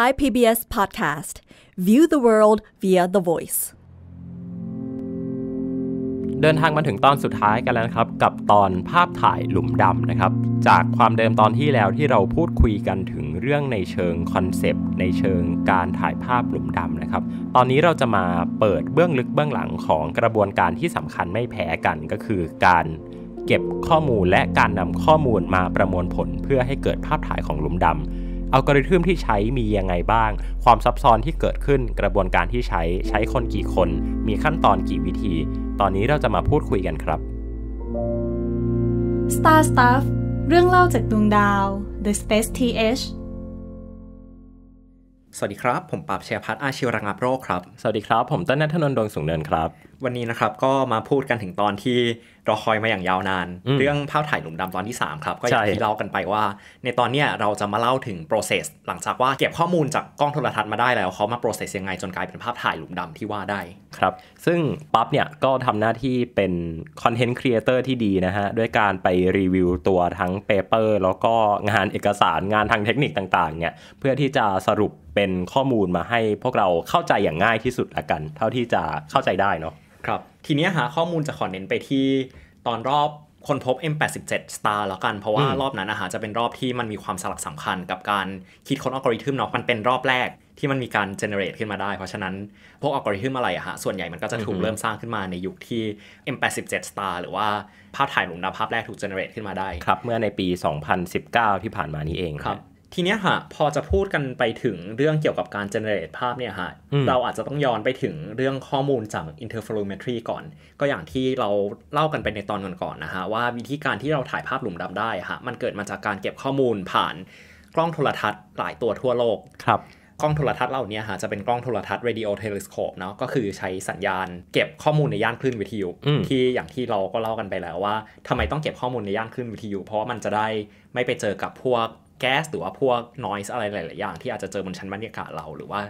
Thai PBS Podcast View the world via the voice เดินทางมาถึงตอนสุดท้ายกันแล้วนะครับกับตอนภาพถ่ายหลุมดำนะครับจากความเดิมตอนที่แล้วที่เราพูดคุยกันถึงเรื่องในเชิงคอนเซปต์ในเชิงการถ่ายภาพหลุมดำนะครับตอนนี้เราจะมาเปิดเบื้องลึกเบื้องหลังของกระบวนการที่สำคัญไม่แพ้กันก็คือ การเก็บข้อมูลและการนำข้อมูลมาประมวลผลเพื่อให้เกิดภาพถ่ายของหลุมดำอัลกอริทึมที่ใช้มียังไงบ้าง ความซับซ้อนที่เกิดขึ้นกระบวนการที่ใช้ ใช้คนกี่คนมีขั้นตอนกี่วิธี ตอนนี้เราจะมาพูดคุยกันครับ Star Stuff เรื่องเล่าจากดวงดาว The Space TH สวัสดีครับผมปราบเชียพัฒอาชีวรังอัพโรคครับ สวัสดีครับ ผมต้นนัทนนท์ดวงสุงเนินครับวันนี้นะครับก็มาพูดกันถึงตอนที่รอคอยมาอย่างยาวนาน เรื่องภาพถ่ายหลุมดำตอนที่3ครับก็อย่างที่เล่ากันไปว่า ในตอนเนี้ยเราจะมาเล่าถึง process หลังจากว่าเก็บข้อมูลจากกล้องโทรทัศน์มาได้แล้วเขามา process ยังไงจนกลายเป็นภาพถ่ายหลุมดำที่ว่าได้ครับซึ่งปั๊บเนี่ยก็ทำหน้าที่เป็น content creator ที่ดีนะฮะด้วยการไปรีวิวตัวทั้ง paper แล้วก็งานเอกสารงานทางเทคนิคต่างๆ เนี่ยเพื่อที่จะสรุปเป็นข้อมูลมาให้พวกเราเข้าใจอย่างง่ายที่สุดละกัน เท่าที่จะเข้าใจได้เนาะครับ ทีนี้หาข้อมูลจะขอเน้นไปที่ตอนรอบคนพบ M87 Star แล้วกันเพราะว่ารอบนั้นอาหารจะเป็นรอบที่มันมีความสลักสำคัญกับการคิดค้นอัลกอริทึมเนาะมันเป็นรอบแรกที่มันมีการเจเนเรตขึ้นมาได้ เพราะฉะนั้นพวกอัลกอริทึมอะไรอะฮะส่วนใหญ่มันก็จะถูกเริ่มสร้างขึ้นมาในยุคที่ M87 Star หรือว่าภาพถ่ายหลุมดาภาพแรกถูกเจเนเรตขึ้นมาได้ครับเมื่อในปี 2019 ที่ผ่านมานี้เองครับทีเนี้ยฮะพอจะพูดกันไปถึงเรื่องเกี่ยวกับการเจเนเรตภาพเนี่ยฮะเราอาจจะต้องย้อนไปถึงเรื่องข้อมูลจากอิ i n t e r f e ร o เมทรีก่อน ก็อย่างที่เราเล่ากันไปในตอนก่อนๆนนะฮะว่าวิธีการที่เราถ่ายภาพหลุมดำได้ฮะมันเกิดมาจากการเก็บข้อมูลผ่านกล้องโทรทัศน์หลายตัวทั่วโลกครับกล้องโทรทัศน์เหล่านี้ฮะจะเป็นกล้องโทรทัศน์ radio telescope เนาะก็คือใช้สัญญาณ เก็บข้อมูลในย่านคลื่นวิทยุที่อย่างที่เราก็เล่ากันไปแล้วว่า ทำไมต้องเก็บข้อมูลในย่านคลื่นวิทยุเพราะว่ามันจะได้ไม่ไปเจอกับพวกแก๊สหรือว่าพวกนอยส์อะไรหลายๆอย่างที่อาจจะเจอบนชั้นบรรยากาศเรา หรือว่า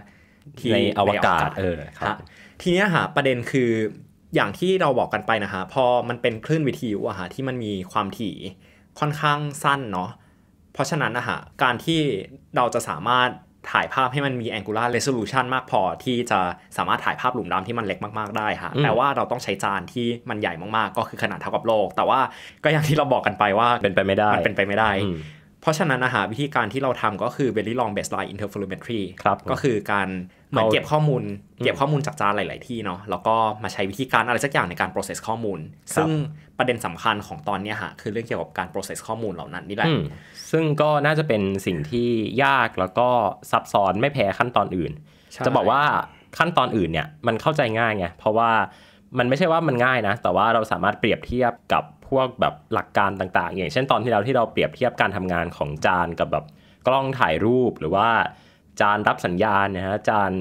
ในอวกาศเออครับทีนี้ฮะประเด็นคืออย่างที่เราบอกกันไปนะฮะ พอมันเป็นคลื่นวิทยุอะฮะที่มันมีความถี่ค่อนข้างสั้นเนาะเพราะฉะนั้นนะฮะ การที่เราจะสามารถถ่ายภาพให้มันมี angular resolution มากพอที่จะสามารถถ่ายภาพหลุมดำที่มันเล็กมากๆได้ค่ะแต่ว่าเราต้องใช้จานที่มันใหญ่มากๆ ก็คือขนาดเท่ากับโลก แต่ว่าก็อย่างที่เราบอกกันไปว่าเป็นไปไม่ได้มันเป็นไปไม่ได้ราะฉะนั้นนะฮะวิธีการที่เราทำก็คือ very long baseline interferometry ก็คือการเหมือนเก็บข้อมูลเก็บข้อมูลจากจานหลาย ๆที่เนาะแล้วก็มาใช้วิธีการอะไรสักอย่างในการ process ข้อมูล ซึ่งประเด็นสำคัญของตอนนี้ฮะคือเรื่องเกี่ยวกับการ process ข้อมูลเหล่านั้นนี่แหละซึ่งก็น่าจะเป็นสิ่งที่ยากแล้วก็ซับซ้อนไม่แพ้ขั้นตอนอื่น จะบอกว่าขั้นตอนอื่นเนี่ยมันเข้าใจง่ายไงเพราะว่ามันไม่ใช่ว่ามันง่ายนะแต่ว่าเราสามารถเปรียบเทียบกับพวกแบบหลักการต่าง ๆ อย่างเช่นตอนที่เราที่เราเปรียบเทียบการทำงานของจานกับแบบกล้องถ่ายรูปหรือว่าจานรับสัญญาณนะฮะจาน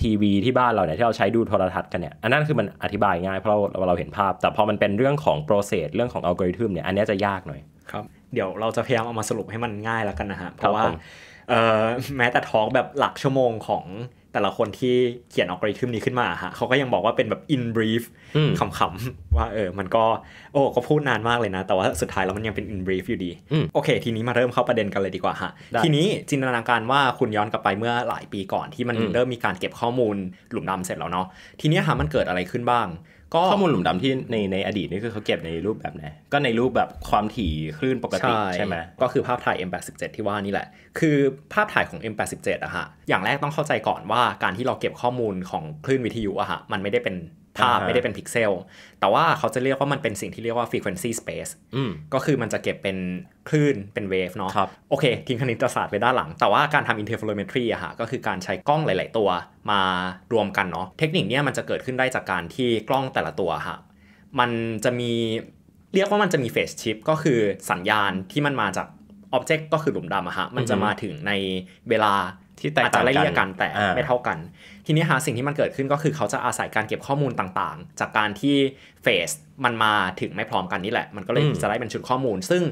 ทีวีที่บ้านเราเนี่ยที่เราใช้ดูโทรทัศน์กันเนี่ยอันนั้นคือมันอธิบายง่ายเพราะเราเราเห็นภาพ แต่พอมันเป็นเรื่องของโปรเซสเรื่องของอัลกอริทึมเนี่ยอันนี้จะยากหน่อยครับเดี๋ยวเราจะพยายามเอามาสรุปให้มันง่ายแล้วกันนะฮะเพราะว่าแม้แต่ทอลแบบหลักชั่วโมงของแต่ละคนที่เขียนอัลกอริทึมนี้ขึ้นมาฮะเขาก็ยังบอกว่าเป็นแบบ in brief ขำๆว่าเออมันก็โอ้ก็พูดนานมากเลยนะ แต่ว่าสุดท้ายแล้วมันยังเป็น in brief อยู่ดีโอเคทีนี้มาเริ่มเข้าประเด็นกันเลยดีกว่าฮะทีนี้จินตนาการว่าคุณย้อนกลับไปเมื่อหลายปีก่อนที่มันเริ่มมีการเก็บข้อมูลหลุมดำเสร็จแล้วเนาะทีนี้ฮะมันเกิดอะไรขึ้นบ้างก็ข้อมูลหลุมดำที่ในในอดีตนี่คือเขาเก็บในรูปแบบไหนก็ในรูปแบบความถี่คลื่นปกติใช่ไหมก็คือภาพถ่าย M87 ที่ว่านี่แหละ คือภาพถ่ายของ M87 อะฮะ อย่างแรกต้องเข้าใจก่อนว่าการที่เราเก็บข้อมูลของคลื่นวิทยุอะฮะมันไม่ได้เป็นภาพไม่ได้เป็นพิกเซล แต่ว่าเขาจะเรียกว่ามันเป็นสิ่งที่เรียกว่า frequency space ก็คือมันจะเก็บเป็นคลื่น เป็นเวฟเนาะ โอเคทิ้งคณิตศาสตร์ไปด้านหลัง แต่ว่าการทำ interferometry อะฮะ ก็คือการใช้กล้องหลายๆตัวมารวมกันเนาะ เทคนิคนี้มันจะเกิดขึ้นได้จากการที่กล้องแต่ละตัวฮะ มันจะมีเรียกว่ามันจะมีเฟสชิปก็คือสัญญาณที่มันมาจากอ็อบเจกต์ก็คือหลุมดำอะฮะมันจะมาถึงในเวลาที่แตกต่างกันอาจจะละเลี่ยกันแต่ไม่เท่ากัน ทีนี้หาสิ่งที่มันเกิดขึ้นก็คือเขาจะอาศัยการเก็บข้อมูลต่างๆ จากการที่เฟสมันมาถึงไม่พร้อมกันนี่แหละ มันก็เลยจะได้เป็นชุดข้อมูล ซึ่ง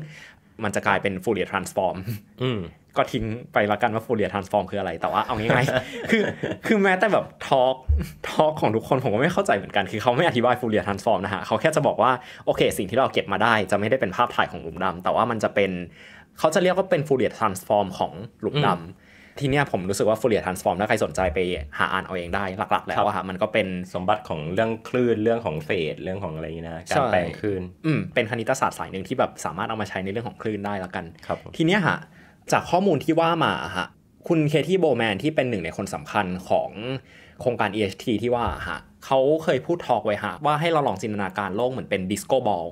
มันจะกลายเป็นฟูเรียทรานส์ฟอร์มก็ทิ้งไปละกันว่าฟูเรียทรานส์ฟอร์มคืออะไร แต่ว่าเอาง่ายๆคือคือแม้แต่แบบทอล์กทอล์กของทุกคนผมก็ไม่เข้าใจเหมือนกันคือเขาไม่อธิบายฟูเรียทรานส์ฟอร์มนะฮะเขาแค่จะบอกว่าโอเค สิ่งที่เราเก็บมาได้ จะไม่ได้เป็นภาพถ่ายของหลุมดำแต่ว่ามันจะเป็นเขาจะเรียกว่าเป็นฟูเรียทรานส์ฟอร์มของหลุมดำทีเนี้ยผมรู้สึกว่าฟูเรียทรานส์ฟอร์มถ้าใครสนใจไปหาอ่านเอาเองได้หลักๆแล้วว่ามันก็เป็นสมบัติของเรื่องคลื่นเรื่องของเฟส เรื่องของอะไรนะการแปลงคลื่นอืมเป็นคณิตศาสตร์สายหนึ่งที่แบบสามารถเอามาใช้ในเรื่องของคลื่นได้ละกันครับทีเนี้ยฮะจากข้อมูลที่ว่ามาฮะคุณเคที่โบแมนที่เป็นหนึ่งในคนสำคัญของโครงการ EHT ที่ว่าฮะเขาเคยพูดทอกไว้ฮะว่าให้เราลองจินตนาการโลกเหมือนเป็นดิสโก้บอล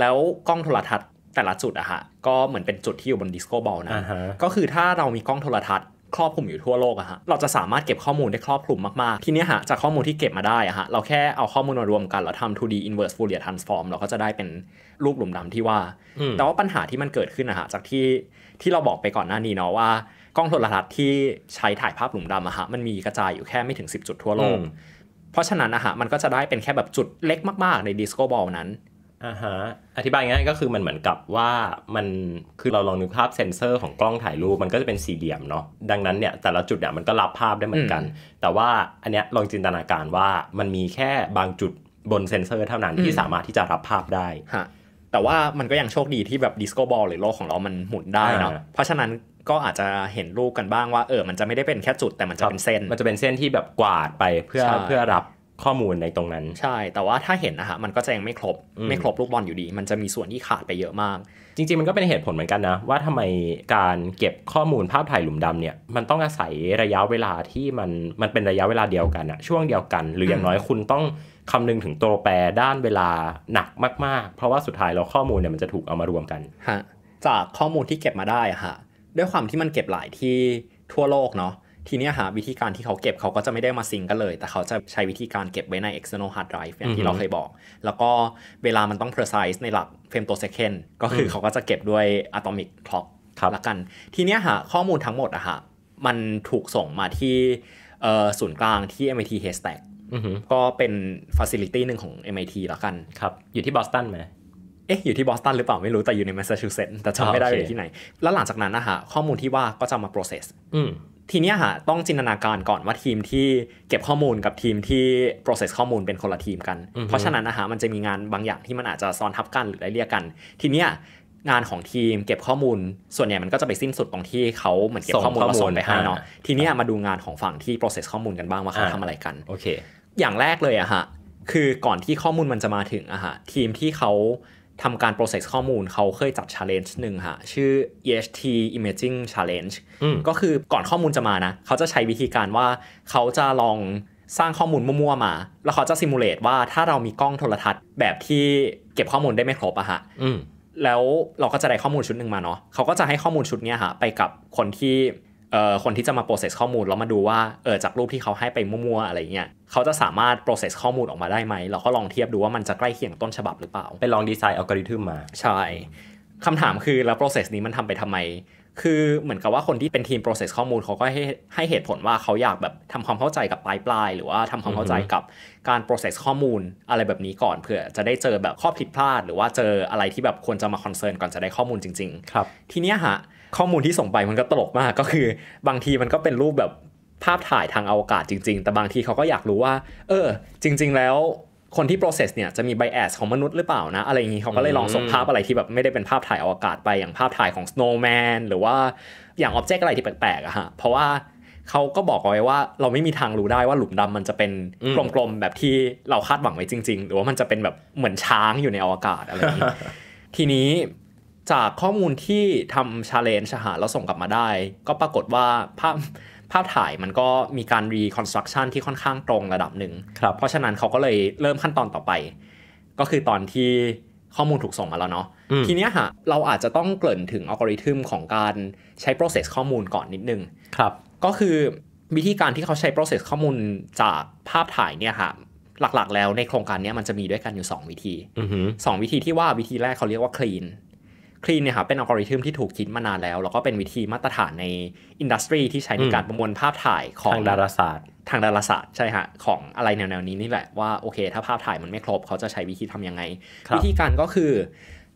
แล้วกล้องโทรทัศน์แต่ละจุดอะฮะก็เหมือนเป็นจุดที่อยู่บนดิสโก้บอลนะก็คือถ้าเรามีกล้องโทรทัศน์ครอบคลุมอยู่ทั่วโลกอะฮะ เราจะสามารถเก็บข้อมูลได้ครอบคลุมมากๆ ทีนี้ฮะ จากข้อมูลที่เก็บมาได้อะฮะ เราแค่เอาข้อมูลมารวมกันแล้วทำ 2D inverse Fourier transform เราก็จะได้เป็นรูปหลุมดำที่ว่า แต่ว่าปัญหาที่มันเกิดขึ้นอะฮะ จากที่ที่เราบอกไปก่อนหน้านี้เนาะว่า กล้องโทรทัศน์ที่ใช้ถ่ายภาพหลุมดำอะฮะ มันมีกระจายอยู่แค่ไม่ถึง 10 จุดทั่วโลกเพราะฉะนั้นอะฮะ มันก็จะได้เป็นแค่แบบจุดเล็กมากๆในดิสโก้บอลนั้นอ่าฮะอธิบายง่ายก็คือมันเหมือนกับว่ามันคือเราลองนึกภาพเซนเซอร์ของกล้องถ่ายรูปมันก็จะเป็นสี่เหลี่ยมเนาะดังนั้นเนี่ยแต่ละจุดเนี่ยมันก็รับภาพได้เหมือนกัน แต่ว่าอันเนี้ยลองจินตนาการว่ามันมีแค่บางจุดบนเซนเซอร์เท่านั้นที่สามารถที่จะรับภาพได้ แต่ว่ามันก็ยังโชคดีที่แบบดิสโก้บอลหรือโลกของเรามันหมุนได้เนาะเพราะฉะนั้นก็อาจจะเห็นรูปกันบ้างว่าเออมันจะไม่ได้เป็นแค่จุดแต่มันจะเป็นเส้น มันจะเป็นเส้นที่แบบกวาดไปเพื่อเพื่อรับข้อมูลในตรงนั้น ใช่ แต่ว่าถ้าเห็นนะฮะมันก็จะยังไม่ครบ ไม่ครบลูกบอลอยู่ดี มันจะมีส่วนที่ขาดไปเยอะมาก จริง ๆ มันก็เป็นเหตุผลเหมือนกันนะว่าทำไมการเก็บข้อมูลภาพถ่ายหลุมดำเนี่ยมันต้องอาศัยระยะเวลาที่มันมันเป็นระยะเวลาเดียวกันอะช่วงเดียวกัน หรืออย่างน้อยคุณต้อง คำนึงถึงตัวแปรด้านเวลาหนักมากๆ เพราะว่าสุดท้ายเราข้อมูลเนี่ยมันจะถูกเอามารวมกันฮะจากข้อมูลที่เก็บมาได้ฮะด้วยความที่มันเก็บหลายที่ทั่วโลกเนาะทีนี้หาวิธีการที่เขาเก็บเขาก็จะไม่ได้มาซิงกันเลย แต่เขาจะใช้วิธีการเก็บไว้ใน external hard drive อย่างที่เราเคยบอก แล้วก็เวลามันต้อง precise ในหลักเฟรมต่อ second ก็คือเขาก็จะเก็บด้วย atomic clock ละกัน ทีนี้หาข้อมูลทั้งหมดอะฮะมันถูกส่งมาที่ศูนย์กลางที่ MIT Haystack ก็เป็นฟ a สซิลิตี้หนึ่งของ MIT แล้วกัน ครับอยู่ที่บอสตันไหมเอ๊ะอยู่ที่บอสตันหรือเปล่าไม่รู้แต่อยู่ในแมสซาชูเซตส์แต่จำไม่ได้อยู่ที่ไหน แล้วหลังจากนั้นนะฮะข้อมูลที่ว่าก็จะมา process ทีนี้ฮะต้องจินตนาการก่อนว่าทีมที่เก็บข้อมูลกับทีมที่ process ข้อมูลเป็นคนละทีมกัน เพราะฉะนั้นนะฮะมันจะมีงานบางอย่างที่มันอาจจะซ้อนทับกันหรือไล่เรียกกัน ทีนี้งานของทีม เก็บข้อมูลส่วนใหญ่มันก็จะไปสิ้นสุดตรงที่เขาเหมือนเก็บข้อมูลมาส่งไปให้เนาะ ทีนี้มาดูงานของฝั่งที่ process ข้อมูลกันบ้างว่าเขาทำอะไรกันโอเคอย่างแรกเลยอะฮะคือก่อนที่ข้อมูลมันจะมาถึงอะฮะทีมที่เขาทำการ process ข้อมูลเขาเคยจัด challenge หนึ่งฮะชื่อ EHT Imaging Challenge ก็คือก่อนข้อมูลจะมานะ เขาจะใช้วิธีการว่า เขาจะลองสร้างข้อมูลมั่ว ๆ มา แล้วเขาจะซิมูเลตว่าถ้าเรามีกล้องโทรทัศน์แบบที่เก็บข้อมูลได้ไม่ครบอะฮะแล้วเราก็จะได้ข้อมูลชุดหนึ่งมาเนาะเขาก็จะให้ข้อมูลชุดนี้ฮะไปกับคนที่คนที่จะมา process ข้อมูลแล้วมาดูว่าเออจากรูปที่เขาให้ไปมั่วๆ อะไรเงี้ยเขาจะสามารถ process ข้อมูลออกมาได้ไหมเราก็ลองเทียบดูว่ามันจะใกล้เคียงต้นฉบับหรือเปล่าไปลองดีไซน์อัลกอริทึมมาใช่คำถามคือแล้ว process นี้มันทำไปทำไมคือเหมือนกับว่าคนที่เป็นทีม process ข้อมูลเขาก็ให้ให้เหตุผลว่าเขาอยากแบบทำความเข้าใจกับปลายปลายหรือว่าทำความเข้าใจกับการ process ข้อมูลอะไรแบบนี้ก่อนเผื่อจะได้เจอแบบข้อผิดพลาดหรือว่าเจออะไรที่แบบควรจะมาคอนเซิร์นก่อนจะได้ข้อมูลจริงๆครับทีเนี้ยฮะข้อมูลที่ส่งไปมันก็ตลกมาก ก็คือบางทีมันก็เป็นรูปแบบภาพถ่ายทางอวกาศจริงๆ แต่บางทีเขาก็อยากรู้ว่า เออ จริง ๆ แล้วคนที่ process เนี่ยจะมี bias ของมนุษย์หรือเปล่านะอะไรอย่างนี้เขาก็เลยลองส่งภาพอะไรที่แบบไม่ได้เป็นภาพถ่ายอวกาศไปอย่างภาพถ่ายของ snowman หรือว่าอย่างบเจกต์อะไรที่แปลกๆอะฮะเพราะว่าเขาก็บอกเอาไว้ว่า เราไม่มีทางรู้ได้ว่าหลุมดำมันจะเป็นกลมๆแบบที่เราคาดหวังไว้จริง ๆ หรือว่ามันจะเป็นแบบเหมือนช้างอยู่ในอวกาศอะไรอย่างนี้ทีนี้จากข้อมูลที่ทำชาเลนจ์หาแล้วส่งกลับมาได้ ก็ปรากฏว่าภาพภาพถ่ายมันก็มีการรีคอนสตรักชันที่ค่อนข้างตรงระดับหนึ่ง เพราะฉะนั้นเขาก็เลยเริ่มขั้นตอนต่อไป ก็คือตอนที่ข้อมูลถูกส่งมาแล้วเนาะทีเนี้ยฮะเราอาจจะต้องเกริ่นถึงอัลกอริทึมของการใช้ process ข้อมูลก่อนนิดนึงครับ ก็คือวิธีการที่เขาใช้ process ข้อมูลจากภาพถ่ายเนี่ยฮะหลักๆ แล้วในโครงการนี้มันจะมีด้วยกันอยู่ 2 วิธีสองวิธีที่ว่าวิธีแรกเขาเรียกว่า clean คลีนเนี่ยครับเป็นอัลกอริทึมที่ถูกคิดมานานแล้ว แล้วก็เป็นวิธีมาตรฐานในอินดัสทรีที่ใช้ในการประมวลภาพถ่ายของทางดาราศาสตร์ ทางดาราศาสตร์ใช่ฮะ ของอะไรแนวๆนี้นี่แหละว่าโอเค ถ้าภาพถ่ายมันไม่ครบเขาจะใช้วิธีทํำยังไง วิธีการก็คือ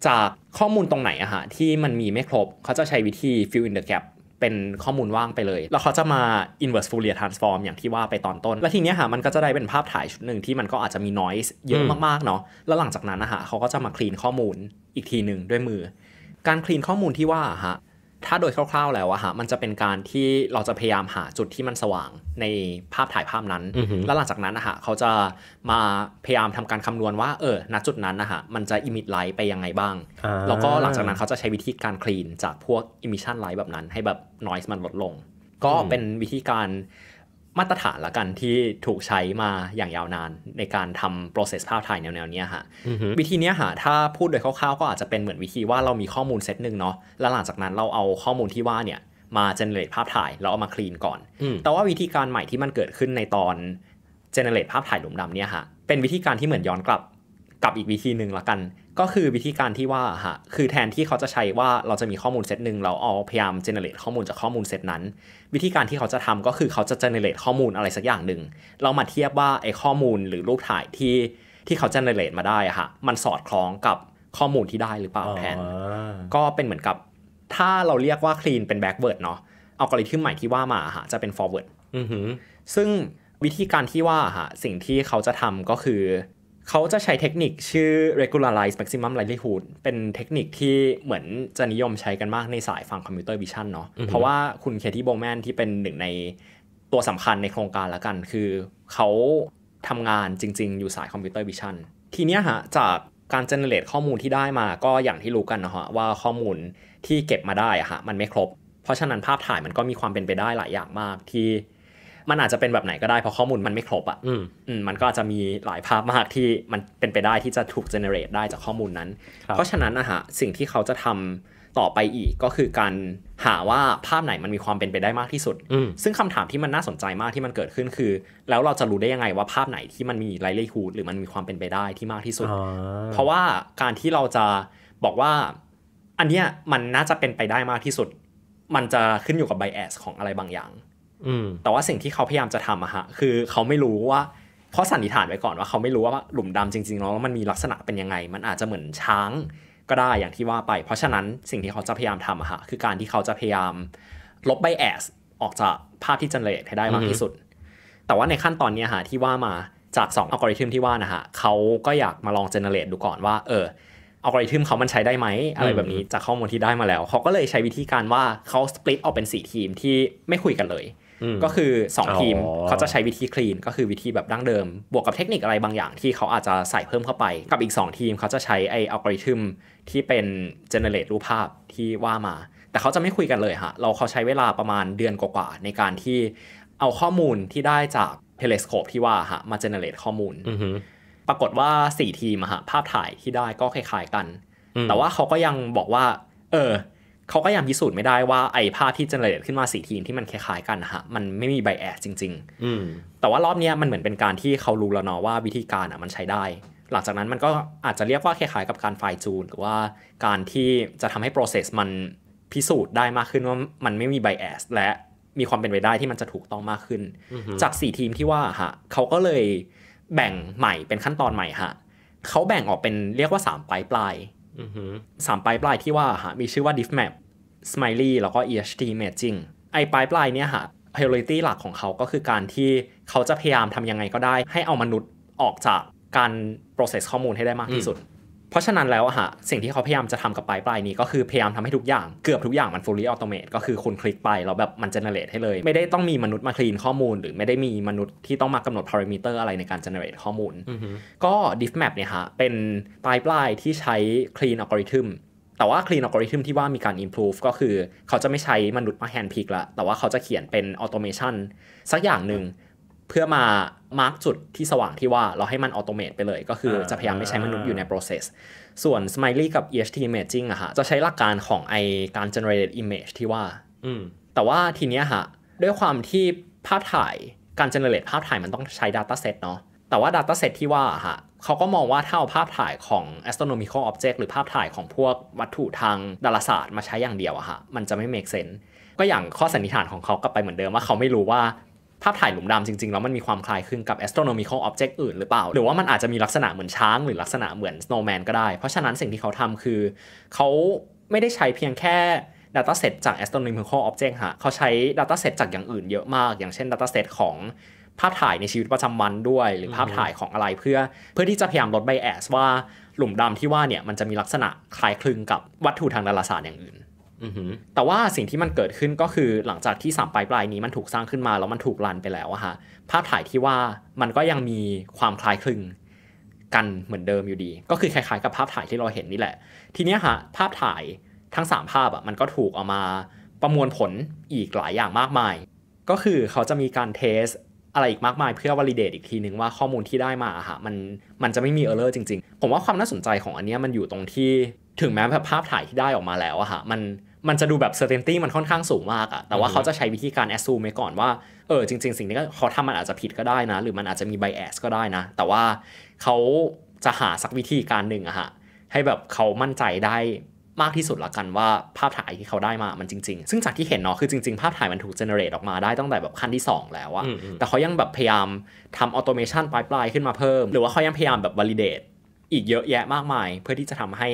จากข้อมูลตรงไหนอะฮะที่มันมีไม่ครบเขาจะใช้วิธี fill in the gap เป็นข้อมูลว่างไปเลย แล้วเขาจะมา inverse Fourier transform อย่างที่ว่าไปตอนต้น แล้วทีเนี้ยฮะมันก็จะได้เป็นภาพถ่ายชุดหนึ่งที่มันก็อาจจะมี noise เยอะมากๆเนาะแล้วหลังจากนั้นนะฮะเขาก็จะมาคลีนข้อมูลอีกทีหนึ่งด้วยมือการคลีนข้อมูลที่ว่าฮะ ถ้าโดยคร่าวๆแล้วอะฮะ มันจะเป็นการที่เราจะพยายามหาจุดที่มันสว่างในภาพถ่ายภาพนั้น แล้วหลังจากนั้นอะฮะ เขาจะมาพยายามทำการคำนวณว่าเออ ณจุดนั้นนะฮะ มันจะอิมิตไลท์ไปยังไงบ้าง แล้วก็หลังจากนั้นเขาจะใช้วิธีการคลีนจากพวกอิมิชันไลท์แบบนั้น ให้แบบนอยส์มันลดลง ก็เป็นวิธีการมาตรฐานละกันที่ถูกใช้มาอย่างยาวนานในการทำ process ภาพถ่ายแนวๆนี้ฮะวิธีนี้ฮะถ้าพูดโดยคร่าวๆก็อาจจะเป็นเหมือนวิธีว่าเรามีข้อมูลเซตหนึ่งเนาะแล้วหลังจากนั้นเราเอาข้อมูลที่ว่าเนี่ย มา generate ภาพถ่าย แล้วเอามาคลีนก่อน แต่ว่าวิธีการใหม่ที่มันเกิดขึ้นในตอน generate ภาพถ่ายหลุมดำเนี่ยฮะเป็นวิธีการที่เหมือนย้อนกลับกับอีกวิธีหนึ่งละกันก็คือวิธีการที่ว่าฮะคือแทนที่เขาจะใช้ว่าเราจะมีข้อมูลเซตหนึ่งเราเอาพยายามเจเนเรตข้อมูลจากข้อมูลเซตนั้น วิธีการที่เขาจะทำก็คือเขาจะเจเนเรตข้อมูลอะไรสักอย่างหนึ่งเรามาเทียบว่าไอ้ข้อมูลหรือรูปถ่ายที่ที่เขาเจเนเรตมาได้อะฮะมันสอดคล้องกับข้อมูลที่ได้หรือเปล่า แทน ก็เป็นเหมือนกับ ถ้าเราเรียกว่าคลีนเป็นแบ็กเวิร์ดเนาะเอากริทึมใหม่ที่ว่ามาฮะจะเป็นฟอร์เวิร์ดซึ่งวิธีการที่ว่าฮะสิ่งที่เขาจะทำก็คือเขาจะใช้เทคนิคชื่อ regularize maximum likelihood เป็นเทคนิคที่เหมือนจะนิยมใช้กันมากในสายฝั่งคอมพิวเตอร์วิชั่นเนาะ เพราะว่าคุณเคที่โบแมนที่เป็นหนึ่งในตัวสำคัญในโครงการละกัน คือเขาทำงานจริงๆ อยู่สายคอมพิวเตอร์วิชั่น ทีเนี้ยฮะ จากการเจเนเรตข้อมูลที่ได้มาก็อย่างที่รู้กันนะฮะว่าข้อมูลที่เก็บมาได้อะฮะมันไม่ครบ เพราะฉะนั้นภาพถ่ายมันก็มีความเป็นไปได้หลายอย่างมากที่มันอาจจะเป็นแบบไหนก็ได้เพราะข้อมูลมันไม่ครบอะ่ะมมันก็อาจจะมีหลายภาพมากที่มันเป็นไปได้ที่จะถูกเจเนเรตได้จากข้อมูลนั้น เพราะฉะนั้นนะฮะสิ่งที่เขาจะทำต่อไปอีกก็คือการหาว่าภาพไหนมันมีความเป็นไปได้มากที่สุด ซึ่งคำถามที่มันน่าสนใจมากที่มันเกิดขึ้นคือ แล้วเราจะรู้ได้ยังไงว่าภาพไหนที่มันมีไลเลย์ฮูด หรือมันมีความเป็นไปได้ที่มากที่สุด เพราะว่าการที่เราจะบอกว่า อันเนี้ยมันน่าจะเป็นไปได้มากที่สุด มันจะขึ้นอยู่กับไบแอสของอะไรบางอย่างแต่ว่าสิ่งที่เขาพยายามจะทำอะฮะ คือเขาไม่รู้ว่า เพราะสันนิษฐานไว้ก่อนว่าเขาไม่รู้ว่าหลุมดำจริงๆแล้วมันมีลักษณะเป็นยังไง มันอาจจะเหมือนช้างก็ได้อย่างที่ว่าไป เพราะฉะนั้นสิ่งที่เขาจะพยายามทำอะฮะ คือการที่เขาจะพยายามลบไบแอสออกจากภาพที่จันเลตให้ได้มากที่สุด แต่ว่าในขั้นตอนนี้ฮะที่ว่ามาจาก2อัลกอริทึมที่ว่านะฮะเขาก็อยากมาลองเจเนเรตดูก่อนว่า เอออัลกอริทึมเขามันใช้ได้ไหมอะไรแบบนี้ จากข้อมูลที่ได้มาแล้วเขาก็เลยใช้วิธีการว่าเขาสปลิตออกเป็น4 ทีมที่ไม่คุยกันเลยก็คือ 2 ทีมเขาจะใช้วิธีคลีน ก็คือวิธีแบบดั้งเดิม บวกกับเทคนิคอะไรบางอย่างที่เขาอาจจะใส่เพิ่มเข้าไป กับอีก 2 ทีมเขาจะใช้ไออัลกอริทึมที่เป็นเจเนเรตรูปภาพที่ว่ามา แต่เขาจะไม่คุยกันเลยฮะเราเขาใช้เวลาประมาณเดือนกว่าๆในการที่เอาข้อมูลที่ได้จากเทเลสโคปที่ว่าฮะมาเจเนเรตข้อมูลปรากฏว่า 4 ทีมฮะภาพถ่ายที่ได้ก็คล้าย ๆกัน แต่ว่าเขาก็ยังบอกว่า เออเขาก็ยังพิสูจน์ไม่ได้ว่าไอ้ภาพที่เจเนเรตขึ้นมาสีทีม ที่มันคล้ายๆกันฮะมันไม่มีไบแอสจริงๆแต่ว่ารอบนี้มันเหมือนเป็นการที่เขารู้แล้วเนาะว่าวิธีการอ่ะมันใช้ได้ หลังจากนั้นมันก็อาจจะเรียกว่าคล้ายๆ กับการไฟจูนหรือว่าการที่จะทำให้ process มันพิสูจน์ได้มากขึ้นว่ามันไม่มีไบแอสและมีความเป็นไปได้ที่มันจะถูกต้องมากขึ้น จากส่ทีมที่ว่าฮะเขาก็เลยแบ่งใหม่เป็นขั้นตอนใหม่ฮะเขาแบ่งออกเป็นเรียกว่า3ปลายปลายสามปลายปลายที่ว่าฮะมีชื่อว่า diffmap smiley แล้วก็ e h t matching ไอปลายปลายเนี้ยฮะ priority หลักของเขาก็คือการที่เขาจะพยายามทำยังไงก็ได้ ให้เอามนุษย์ออกจากการ process ข้อมูลให้ได้มากที่สุดเพราะฉะนั้นแล้วอะฮะสิ่งที่เขาพยายามจะทำกับปลายปลายนี้ก็คือพยายามทำให้ทุกอย่างเกือบทุกอย่างมัน fully automate ก็คือคุณคลิกไปแล้วแบบมัน generate ให้เลย ไม่ได้ต้องมีมนุษย์มาคลีนข้อมูล หรือไม่ได้มีมนุษย์ที่ต้องมากำหนด parameter อะไรในการ generate ข้อมูลก็ diff map เนี่ยฮะเป็นปลายปลายที่ใช้ clean algorithm แต่ว่า clean algorithm ที่ว่ามีการ improve ก็คือเขาจะไม่ใช้มนุษย์มา handpick ละแต่ว่าเขาจะเขียนเป็น automation สักอย่างหนึ่งเพื่อมามาร์กจุดที่สว่างที่ว่าเราให้มันอัตโนมัติไปเลยก็คือจะพยายามไม่ใช้มนุษย์อยู่ใน process ส่วน Smiley กับ EHT Imaging อะฮะจะใช้หลักการของไอการ generate image ที่ว่าแต่ว่าทีเนี้ยฮะด้วยความที่ภาพถ่ายการ generate ภาพถ่ายมันต้องใช้ data set เนาะแต่ว่า data set ที่ว่าฮะเขาก็มองว่าถ้าเอาภาพถ่ายของ astronomical object หรือภาพถ่ายของพวกวัตถุทางดาราศาสตร์มาใช้อย่างเดียวอะฮะมันจะไม่ make sense ก็อย่างข้อสันนิษฐานของเขากลับไปเหมือนเดิมว่าเขาไม่รู้ว่าภาพถ่ายหลุมดำจริงๆ แล้วมันมีความคล้ายคลึงกับ astronomical object อื่นหรือเปล่า หรือว่ามันอาจจะมีลักษณะเหมือนช้างหรือลักษณะเหมือน snowman ก็ได้ เพราะฉะนั้นสิ่งที่เขาทำคือเขาไม่ได้ใช้เพียงแค่ dataset จาก astronomical object ฮะเขาใช้ dataset จากอย่างอื่นเยอะมากอย่างเช่น dataset ของภาพถ่ายในชีวิตประจำวันด้วย หรือภาพถ่ายของอะไรเพื่อเพื่อที่จะพยายามลดไบแอสว่าหลุมดำที่ว่าเนี่ยมันจะมีลักษณะคล้ายคลึงกับวัตถุทางดาราศาสตร์อย่างอื่นแต่ว่าสิ่งที่มันเกิดขึ้นก็คือหลังจากที่สามปลายปลายนี้มันถูกสร้างขึ้นมา แล้วมันถูกรันไปแล้วอะฮะภาพถ่ายที่ว่ามันก็ยังมีความคล้ายคลึง กันเหมือนเดิมอยู่ดี ก็คือคล้ายๆ กับภาพถ่ายที่เราเห็นนี่แหละ ทีนี้ฮะภาพถ่ายทั้ง 3 ภาพอะมันก็ถูกเอามาประมวลผลอีกหลายอย่างมากมาย ก็คือเขาจะมีการเทสอะไรอีกมากมาย เพื่อวอลิเดตอีกทีนึงว่าข้อมูลที่ได้มาฮะมันมันจะไม่มีเออร์เลอร์จริง ๆ ผมว่าความน่าสนใจของอันนี้มันอยู่ตรงที่ถึงแม้แบบภาพถ่ายที่ได้ออกมาแล้วอะฮะมันมันจะดูแบบเซอร์เทนตี้มันค่อนข้างสูงมากอะแต่ว่าเขาจะใช้วิธีการแอสซูมไว้ก่อนว่า เออ จริงๆ สิ่งนี้ก็เขาทำมันอาจจะผิดก็ได้นะ หรือมันอาจจะมีไบแอสก็ได้นะ แต่ว่าเขาจะหาสักวิธีการหนึ่งอะฮะ ให้แบบเขามั่นใจได้มากที่สุดละกันว่า ภาพถ่ายที่เขาได้มามันจริงๆ ซึ่งจากที่เห็นเนาะคือจริงๆภาพถ่ายมันถูกเจเนเรตออกมาได้ตั้งแต่แบบขั้นที่ 2 แล้วอะแต่เขายังแบบพยายามทำออโตเมชันปลายๆขึ้นมาเพิ่ม หรือว่าเขายังพยายามแบบวอลิเดตอีกเยอะแยะมากมาย เพื่อที่จะทำให้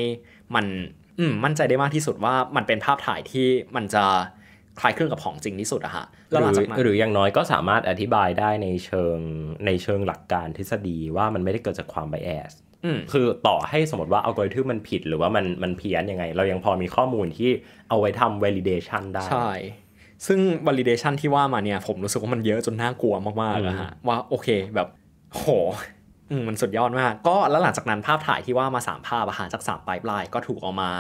มันอืมมั่นใจได้มากที่สุดว่ามันเป็นภาพถ่ายที่มันจะคล้ายคลึงกับของจริงที่สุดอะฮะแล้วหลังจากนั้นหรืออย่างน้อยก็สามารถอธิบายได้ในเชิงในเชิงหลักการทฤษฎีว่ามันไม่ได้เกิดจากความไบแอสคือต่อให้สมมติว่าเอาไกริทึบมันผิดหรือว่ามันมันเพี้ยนยังไง เรายังพอมีข้อมูลที่เอาไว้ทำ validation ได้ ใช่ ซึ่ง validation ที่ว่ามาเนี่ยผมรู้สึกว่ามันเยอะจนน่ากลัวมากๆนะฮะว่าโอเคแบบโหมันสุดยอดมากก็แล้วหลังจากนั้นภาพถ่ายที่ว่ามา 3 ภาพอาหารจาก3ปลายปลายก็ถูกเอามา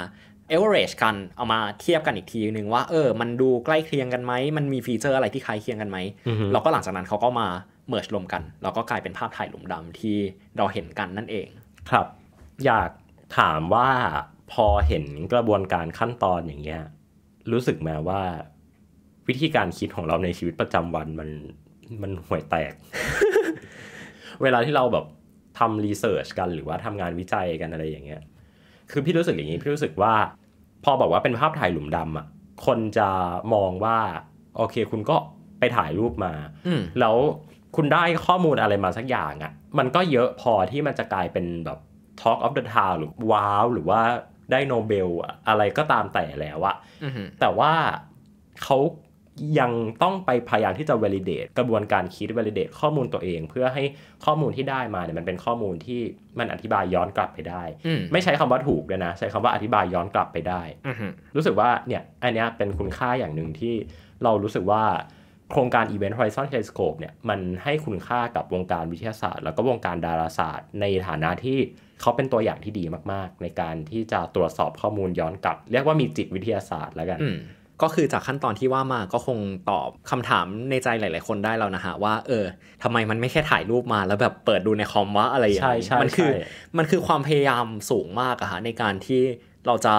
เอเวอร์เรจกันเอามาเทียบกันอีกทีนึงว่าเออ มันดูใกล้เคียงกันไหมมันมีฟีเจอร์อะไรที่คล้ายเคียงกันไหมแล้วก็หลังจากนั้นเขาก็มาเมิร์ชรวมกัน แล้วก็กลายเป็นภาพถ่ายหลุมดำที่เราเห็นกันนั่นเอง ครับ อยากถามว่าพอเห็นกระบวนการขั้นตอนอย่างเงี้ย รู้สึกไหมว่า วิธีการคิดของเราในชีวิตประจำวันมันมันห่วยแตก เวลาที่เราแบบทำรีเสิร์ชกันหรือว่าทำงานวิจัยกันอะไรอย่างเงี้ย คือพี่รู้สึกอย่างนี้ พี่รู้สึกว่า พอบอกว่าเป็นภาพถ่ายหลุมดำอะ คนจะมองว่า โอเคคุณก็ไปถ่ายรูปมา แล้วคุณได้ข้อมูลอะไรมาสักอย่างอะมันก็เยอะพอที่มันจะกลายเป็นแบบ Talk of the Town หรือว้าวหรือว่าได้โนเบลอะไรก็ตามแต่แล้วอะแต่ว่าเขายังต้องไปพยายามที่จะ validate กระบวนการคิด validate ข้อมูลตัวเอง เพื่อให้ข้อมูลที่ได้มาเนี่ยมันเป็นข้อมูลที่มันอธิบายย้อนกลับไปได้ ไม่ใช้คำว่าถูกเลยนะ ใช้คำว่าอธิบายย้อนกลับไปได้รู้สึกว่าเนี่ยอันนี้เป็นคุณค่าอย่างหนึ่งที่เรารู้สึกว่าโครงการ Event Horizon Telescope เนี่ย มันให้คุณค่ากับวงการวิทยาศาสตร์แล้วก็วงการดาราศาสตร์ ในฐานะที่เขาเป็นตัวอย่างที่ดีมาก ๆ ในการที่จะตรวจสอบข้อมูลย้อนกลับเรียกว่ามีจิตวิทยาศาสตร์แล้วกันก็คือจากขั้นตอนที่ว่ามาก็คงตอบคำถามในใจหลาย ๆ คนได้แล้วนะฮะว่าเออทำไมมันไม่แค่ถ่ายรูปมาแล้วแบบเปิดดูในคอมว่าอะไรอย่างนี้มันคือ มันคือความพยายามสูงมากอะฮะในการที่เราจะ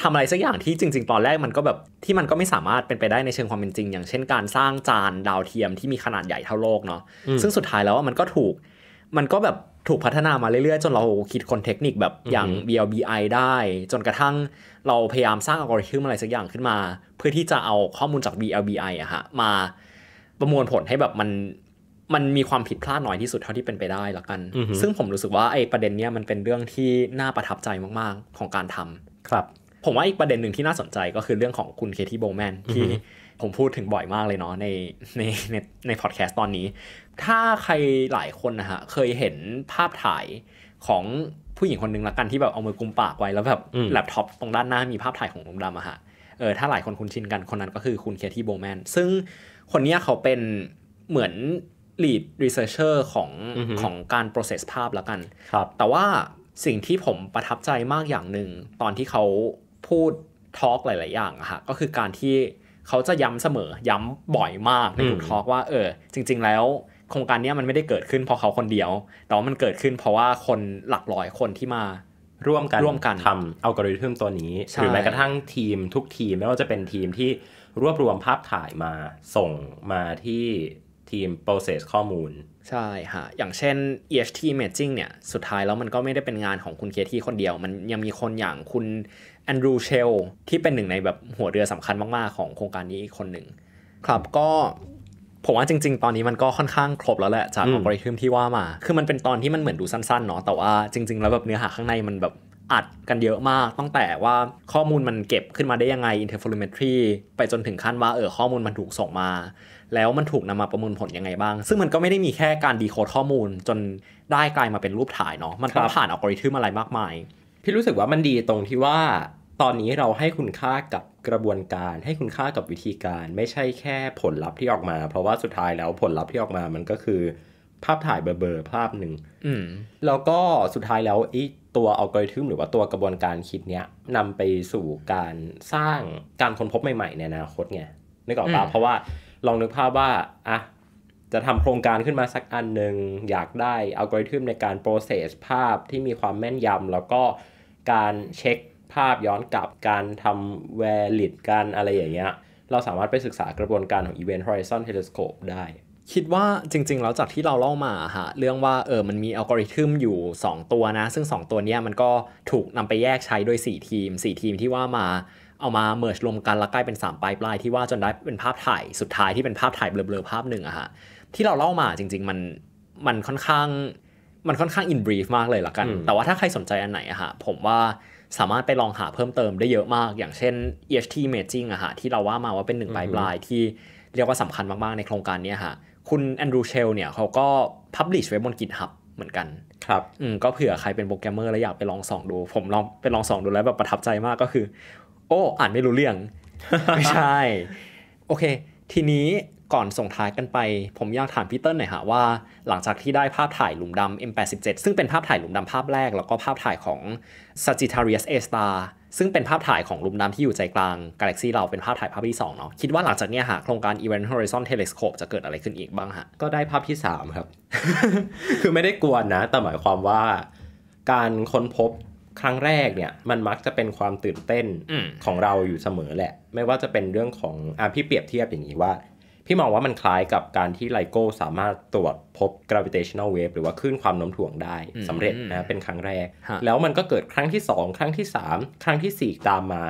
ทำอะไรสักอย่างที่จริง ๆ ตอนแรกมันก็แบบที่มันก็ไม่สามารถเป็นไปได้ในเชิงความเป็นจริงอย่างเช่นการสร้างจานดาวเทียมที่มีขนาดใหญ่เท่าโลกเนาะซึ่งสุดท้ายแล้วมันก็ถูกมันก็แบบถูกพัฒนามาเรื่อยๆ จนเราคิดคนเทคนิคแบบอย่าง BLBI ได้ จนกระทั่งเราพยายามสร้างอัลกอริทึมอะไรสักอย่างขึ้นมา เพื่อที่จะเอาข้อมูลจาก BLBI อะฮะ มาประมวลผลให้แบบมันมันมีความผิดพลาดน้อยที่สุดเท่าที่เป็นไปได้ละกัน ซึ่งผมรู้สึกว่าไอ้ประเด็นเนี้ยมันเป็นเรื่องที่น่าประทับใจมากๆ ของการทำ ครับ ผมว่าอีกประเด็นหนึ่งที่น่าสนใจก็คือเรื่องของคุณเคที่โบแมนที่ผมพูดถึงบ่อยมากเลยเนาะในในในในพอดแคสต์ตอนนี้ถ้าใครหลายคนนะฮะเคยเห็นภาพถ่ายของผู้หญิงคนหนึ่งละกันที่แบบเอามือกุมปากไว้แล้วแบบแล็ปท็อปตรงด้านหน้ามีภาพถ่ายของลุงดำอะฮะเออถ้าหลายคนคุ้นชินกันคนนั้นก็คือคุณเคที่โบแมนซึ่งคนนี้เขาเป็นเหมือน lead researcher ของของการ process ภาพละกันครับ แต่ว่าสิ่งที่ผมประทับใจมากอย่างหนึ่ง ตอนที่เขาพูดทอล์กหลายๆอย่างอะฮะก็คือการที่เขาจะย้ำเสมอย้ำบ่อยมากในทุกทอล์กว่าเออจริง ๆแล้วโครงการนี้มันไม่ได้เกิดขึ้นเพราะเขาคนเดียว แต่ว่ามันเกิดขึ้นเพราะว่าคนหลักร้อยคนที่มาร่วมกันร่วมกันทำเอากริทึมตัวนี้ หรือแม้กระทั่งทีมทุกทีมไม่ว่าจะเป็นทีมที่รวบรวมภาพถ่ายมาส่งมาที่ ทีม process ข้อมูล ใช่ฮะ อย่างเช่น EHT matching เนี่ย สุดท้ายแล้วมันก็ไม่ได้เป็นงานของคุณเคที่คนเดียว มันยังมีคนอย่างคุณแอนดรูเชลที่เป็นหนึ่งในแบบหัวเรือสำคัญมาก ๆ ของโครงการนี้อีกคนหนึ่ง ครับก็ผมว่าจริงๆ ตอนนี้มันก็ค่อนข้างครบแล้วแหละจากอัลกอริทึมที่ว่ามา คือมันเป็นตอนที่มันเหมือนดูสั้นๆเนาะ แต่ว่าจริงๆแล้วแบบเนื้อหาข้างในมันแบบอัดกันเยอะมากตั้งแต่ว่าข้อมูลมันเก็บขึ้นมาได้ยังไง i n t e r f ฟลูเมท r y ไปจนถึงขั้นว่าเออข้อมูลมันถูกส่งมา แล้วมันถูกนำมาประมวลผลยังไงบ้าง ซึ่งมันก็ไม่ได้มีแค่การดีโคดข้อมูล จนได้กลายมาเป็นรูปถ่ายเนาะ มันต้องผ่านอัลกอริทึมอะไรมากมาย พี่รู้สึกว่ามันดีตรงที่ว่าตอนนี้เราให้คุณค่ากับกระบวนการ ให้คุณค่ากับวิธีการ ไม่ใช่แค่ผลลัพธ์ที่ออกมา เพราะว่าสุดท้ายแล้วผลลัพธ์ที่ออกมา มันก็คือภาพถ่ายเบอร์อภาพหนึ่งแล้วก็สุดท้ายแล้วไอ้ตัวอัลกอริทึมหรือว่าตัวกระบวนการคิดเนี้ยนำไปสู่การสร้างการค้นพบใหม่ๆในอนาคตไงนึกออกปะเพราะว่าลองนึกภาพว่าอ่ะจะทำโครงการขึ้นมาสักอันหนึ่งอยากได้อัลกอริทึมในการโปรเซสภาพที่มีความแม่นยำแล้วก็การเช็คภาพย้อนกลับการทำแวลิดการอะไรอย่างเงี้ย เราสามารถไปศึกษากระบวนการของ Event Horizon Telescope ได้ คิดว่าจริงๆ แล้วจากที่เราเล่ามาฮะเรื่องว่าเออมันมีอัลกอริทึมอยู่ 2 ตัวนะ ซึ่ง 2 ตัวเนี้ยมันก็ถูกนำไปแยกใช้โดย4 ทีม 4 ทีมที่ว่ามาเอามาเมิร์ชรวมกัน แล้วกลายเป็น3ปลายปลายที่ว่าจนได้เป็นภาพถ่ายสุดท้ายที่เป็นภาพถ่ายเบลอๆภาพหนึ่งอะฮะที่เราเล่ามาจริง ๆมันมันค่อนข้าง มันค่อนข้างอินบรีฟมากเลยละกัน แต่ว่าถ้าใครสนใจอันไหนอะฮะผมว่าสามารถไปลองหาเพิ่มเติมได้เยอะมาก อย่างเช่น EHT matching อะฮะที่เราว่ามาว่าเป็นหนึ่งปลายปลาย ที่เรียกว่าสำคัญมากๆในโครงการนี้ฮะคุณแอนดรูเชลเนี่ยเขาก็พับลิชไว้บน GitHub เหมือนกันครับอืมก็เผื่อใครเป็นโปรแกรมเมอร์แล้วอยากไปลองส่องดู ผมลองไปลองส่องดูแล้วแบบประทับใจมากก็คือ โอ้อ่านไม่รู้เรื่อง ไม่ใช่ โอเค ทีนี้ก่อนส่งท้ายกันไป ผมอยากถามพี่เติ้ลหน่อยฮะว่า หลังจากที่ได้ภาพถ่ายหลุมดำ M87 ซึ่งเป็นภาพถ่ายหลุมดำภาพแรก แล้วก็ภาพถ่ายของ Sagittarius A Star ซึ่งเป็นภาพถ่ายของหลุมดำที่อยู่ใจกลางกาแล็กซีเรา เป็นภาพถ่ายภาพที่2เนาะ คิดว่าหลังจากนี้ฮะ โครงการ Event Horizon Telescope จะเกิดอะไรขึ้นอีกบ้างฮะ ก็ได้ภาพที่ 3 ครับ คือไม่ได้กวนนะ แต่หมายความว่า การค้นพบครั้งแรกเนี่ย มันมักจะเป็นความตื่นเต้นของเราอยู่เสมอแหละ ไม่ว่าจะเป็นเรื่องของอ่าพี่เปรียบเทียบอย่างนี้ว่าพี่มองว่ามันคล้ายกับการที่ไลโก้สามารถตรวจพบ gravitational wave หรือว่าคลื่นความโน้มถ่วงได้สำเร็จนะเป็นครั้งแรก แล้วมันก็เกิดครั้งที่ 2 ครั้งที่ 3 ครั้งที่ 4 ตามมา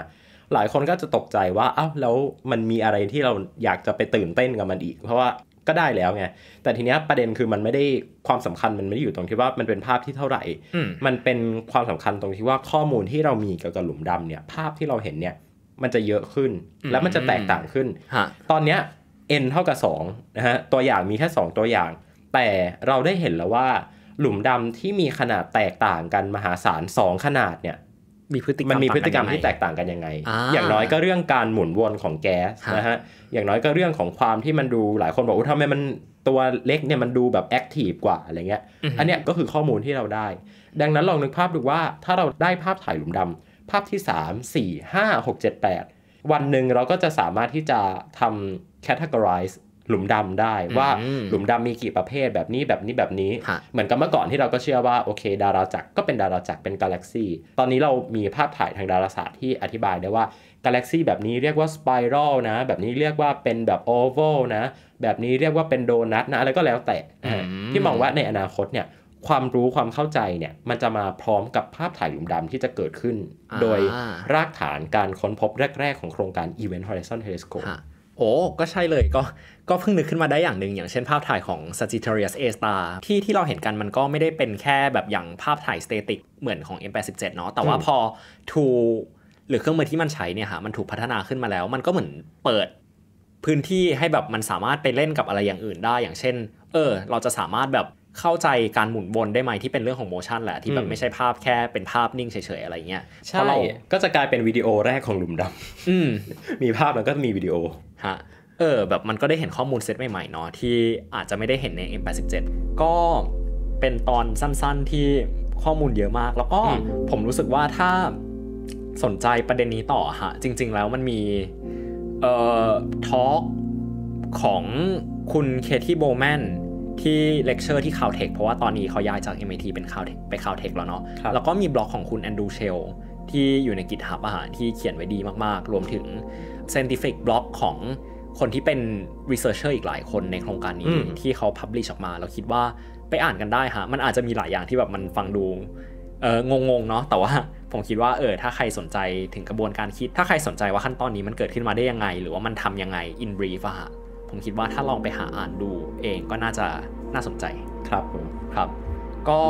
หลายคนก็จะตกใจว่าอ้าวแล้วมันมีอะไรที่เราอยากจะไปตื่นเต้นกับมันอีก เพราะว่าก็ได้แล้วไงแต่ทีเนี้ยประเด็นคือมันไม่ได้ความสำคัญมันไม่ได้อยู่ตรงที่ว่ามันเป็นภาพที่เท่าไหร่ มันเป็นความสำคัญตรงที่ว่าข้อมูลที่เรามีเกี่ยวกับหลุมดำเนี่ยภาพที่เราเห็นเนี่ยมันจะเยอะขึ้น แล้วมันจะแตกต่างขึ้นตอนเนี้ย n เท่ากับ2นะฮะ ตัวอย่างมีแค่2 ตัวอย่าง แต่เราได้เห็นแล้วว่าหลุมดำที่มีขนาดแตกต่างกันมหาศาล2ขนาดเนี่ย มีพฤติกรรมมันมีพฤติกรรมที่แตกต่างกันยังไง อย่างน้อยก็เรื่องการหมุนวนของแก๊สนะฮะ อย่างน้อยก็เรื่องของความที่มันดู หลายคนบอกว่าทำไมมันตัวเล็กเนี่ยมันดูแบบแอคทีฟกว่าอะไรเงี้ย อันเนี้ยก็คือข้อมูลที่เราได้ ดังนั้นลองนึกภาพดูว่าถ้าเราได้ภาพถ่ายหลุมดำภาพที่ 3 4 5 6 7 8วันหนึ่งเราก็จะสามารถที่จะทำ categorize หลุมดำได้ว่าหลุมดำมีกี่ประเภทแบบนี้แบบนี้แบบนี้เหมือนกับเมื่อก่อนที่เราก็เชื่อว่าโอเค ดาราจักรก็เป็นดาราจักรเป็นกาแล็กซีตอนนี้เรามีภาพถ่ายทางดาราศาสตร์ที่อธิบายได้ว่ากาแล็กซีแบบนี้เรียกว่าสไปรัลนะ แบบนี้เรียกว่าเป็นแบบโอเวลนะแบบนี้เรียกว่าเป็นโดนัทนะอะไรก็แล้วแต่ที่มองว่าในอนาคตเนี่ยความรู้ความเข้าใจเนี่ยมันจะมาพร้อมกับภาพถ่ายหลุมดำที่จะเกิดขึ้น โดยรากฐานการค้นพบ แรกๆของโครงการ Event Horizon Telescope โอ้ก็ใช่เลยก็ก็เพิ่งนึกขึ้นมาได้อย่างหนึ่ง อย่างเช่นภาพถ่ายของ Sagittarius A star ที่ที่เราเห็นกันมันก็ไม่ได้เป็นแค่แบบอย่างภาพถ่ายสเตติกเหมือนของ M87 เนาะแต่ว่าพอทูหรือเครื่องมือที่มันใช้เนี่ยฮะมันถูกพัฒนาขึ้นมาแล้ว มันก็เหมือนเปิดพื้นที่ให้แบบมันสามารถไปเล่นกับอะไรอย่างอื่นได้อย่างเช่น เออเราจะสามารถแบบเข้าใจการหมุนวนได้ไหมที่เป็นเรื่องของโมชันแหละที่แบบไม่ใช่ภาพแค่เป็นภาพนิ่งเฉยๆอะไรเงี้ยใช่ก็จะกลายเป็นวิดีโอแรกของหลุมดำมมีภาพแล้วก็มีวิดีโอฮะเออแบบมันก็ได้เห็นข้อมูลเซตใหม่ๆเนาะที่อาจจะไม่ได้เห็นใน M87 ก็เป็นตอนสั้นๆที่ข้อมูลเยอะมาก แล้วก็ผมรู้สึกว่าถ้าสนใจประเด็นนี้ต่อฮะจริงๆแล้วมันมีเอ่อทอล์กของคุณเคที่โบแมนที่เลคเชอร์ที่คาวเทคเพราะว่าตอนนี้เขาย้ายจาก MIT เป็นคาวเทคไปคาวเทคแล้วเนาะแล้วก็มีบล็อกของคุณแอนดูเชลที่อยู่ใน GitHub อาหารที่เขียนไว้ดีมากๆ รวมถึง scientific blog ของคนที่เป็น researcher อีกหลายคนในโครงการนี้ที่เขา publish ออกมา เราคิดว่าไปอ่านกันได้ฮะ มันอาจจะมีหลายอย่างที่แบบมันฟังดูเอองงๆเนาะ แต่ว่าผมคิดว่าเออถ้าใครสนใจถึงกระบวนการคิด ถ้าใครสนใจว่าขั้นตอนนี้มันเกิดขึ้นมาได้ยังไง หรือว่ามันทํำยังไง in brief อะฮะผมคิดว่าถ้าลองไปหาอ่านดูเองก็น่าจะน่าสนใจครับผมครับ ก็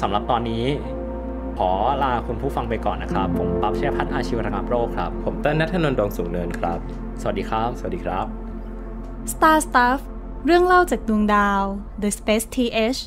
สำหรับตอนนี้ขอลาคุณผู้ฟังไปก่อนนะครับ ผมปั๊บเชียพัฒน์อาชีวรังโรคครับ ผมเต้นนัทนนท์ดองสูงเนินครับ สวัสดีครับ สวัสดีครับ Star Stuff เรื่องเล่าจากดวงดาว The Space TH